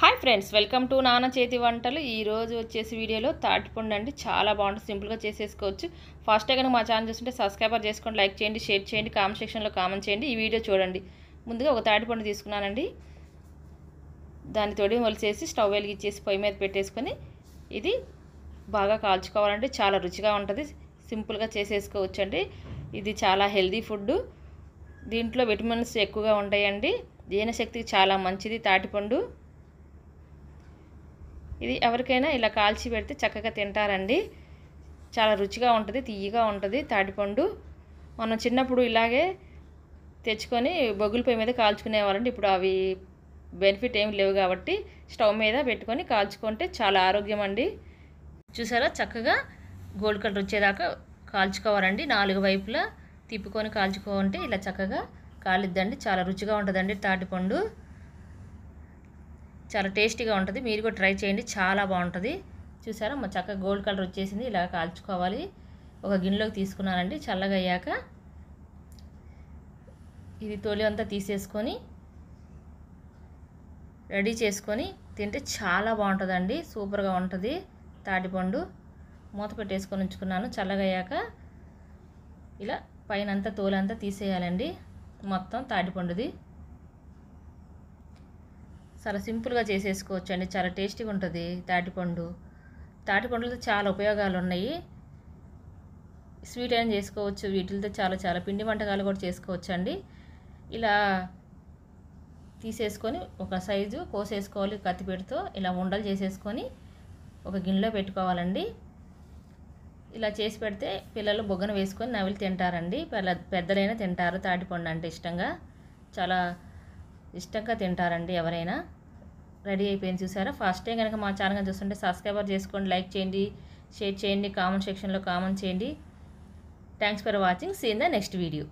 hi friends welcome to నాన్న చేతి వంటలు ఈరోజు వచ్చేసి వీడియోలో తాటిపండు అండి చాలా బాగుంటుంది సింపుల్గా చేసేసుకోవచ్చు ఫస్ట్ కనుక మా ఛానల్ చూస్తుంటే సబ్స్క్రైబర్ చేసుకోండి లైక్ చేయండి షేర్ చేయండి కామెంట్ సెక్షన్లో కామెంట్ చేయండి ఈ వీడియో చూడండి ముందుగా ఒక తాటిపండు తీసుకున్నానండి దాన్ని తొడి మొలిసేసి స్టవ్ వెలిగిచ్చేసి పొయ్యి మీద పెట్టేసుకొని ఇది బాగా కాల్చుకోవాలంటే చాలా రుచిగా ఉంటుంది సింపుల్గా చేసేసుకోవచ్చు అండి ఇది చాలా హెల్దీ ఫుడ్ దీంట్లో విటమిన్స్ ఎక్కువగా ఉంటాయండి జీర్ణశక్తికి చాలా మంచిది తాటిపండు ఇది ఎవరికైనా ఇలా కాల్చి పెడితే చక్కగా తింటారండి చాలా రుచిగా ఉంటుంది తీయగా ఉంటుంది తాటిపండు మనం చిన్నప్పుడు ఇలాగే తెచ్చుకొని బొగ్గుల పొయ్యి మీద కాల్చుకునేవారండి ఇప్పుడు అవి బెనిఫిట్ ఏమి లేవు కాబట్టి స్టవ్ మీద పెట్టుకొని కాల్చుకుంటే చాలా ఆరోగ్యం అండి చూసారా చక్కగా గోల్డ్ కలర్ వచ్చేదాకా కాల్చుకోవాలండి నాలుగు వైపులా తిప్పుకొని కాల్చుకోవంటే ఇలా చక్కగా కాలిద్దండి చాలా రుచిగా ఉంటుందండి తాటిపండు చాలా టేస్టీగా ఉంటుంది మీరు కూడా ట్రై చేయండి చాలా బాగుంటుంది చూసారా మా చక్కగా గోల్డ్ కలర్ వచ్చేసింది ఇలా కాల్చుకోవాలి ఒక గిన్నెలోకి తీసుకున్నానండి చల్లగా అయ్యాక ఇది తొలి అంతా తీసేసుకొని రెడీ చేసుకొని తింటే చాలా బాగుంటుందండి సూపర్గా ఉంటుంది తాటిపండు మూత పెట్టేసుకొని ఉంచుకున్నాను చల్లగయ్యాక ఇలా పైన అంతా తోలంతా తీసేయాలండి మొత్తం తాటిపండుది చాలా సింపుల్గా చేసేసుకోవచ్చు అండి చాలా టేస్టీగా ఉంటుంది తాటిపండు తాటిపండులతో చాలా ఉపయోగాలు ఉన్నాయి స్వీట్ అయినా చేసుకోవచ్చు వీటితో చాలా చాలా పిండి వంటకాలు కూడా చేసుకోవచ్చు అండి ఇలా తీసేసుకొని ఒక సైజు కోసేసుకోవాలి కత్తిపెడుతో ఇలా ఉండలు చేసేసుకొని ఒక గిన్నెలో పెట్టుకోవాలండి ఇలా చేసి పెడితే పిల్లలు బొగ్గన వేసుకొని నవిలి తింటారండి పిల్ల పెద్దలైనా తింటారు తాటిపండు అంటే ఇష్టంగా చాలా ఇష్టంగా తింటారండి ఎవరైనా రెడీ అయిపోయింది చూసారా ఫస్ట్ టైం కనుక మా ఛానల్ చూస్తుంటే సబ్స్క్రైబర్ చేసుకోండి లైక్ చేయండి షేర్ చేయండి కామెంట్ సెక్షన్లో కామెంట్ చేయండి thanks for watching see in the next video